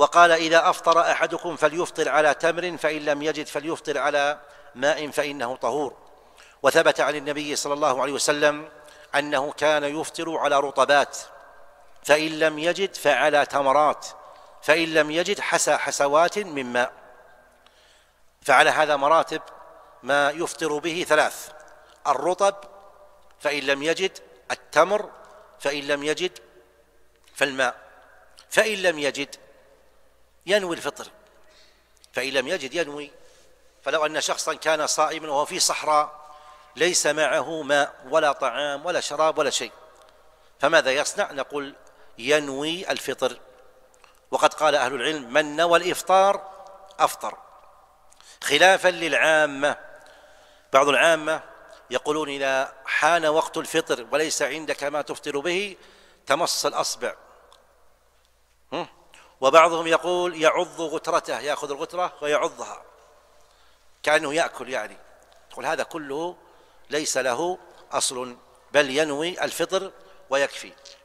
وقال إذا أفطر أحدكم فليفطر على تمر فإن لم يجد فليفطر على ماء فإنه طهور وثبت عن النبي صلى الله عليه وسلم أنه كان يفطر على رطبات فإن لم يجد فعلى تمرات فإن لم يجد حسى حسوات من ماء فعلى هذا مراتب ما يفطر به ثلاث الرطب فإن لم يجد التمر فإن لم يجد فالماء فإن لم يجد ينوي الفطر فإن لم يجد ينوي فلو أن شخصا كان صائما وهو في صحراء ليس معه ماء ولا طعام ولا شراب ولا شيء فماذا يصنع نقول ينوي الفطر وقد قال أهل العلم من نوى الإفطار أفطر خلافا للعامة بعض العامة يقولون إذا حان وقت الفطر وليس عندك ما تفطر به تمص الأصبع وبعضهم يقول يعض غترته يأخذ الغترة ويعضها كأنه يأكل يعني يقول هذا كله ليس له أصل بل ينوي الفطر ويكفي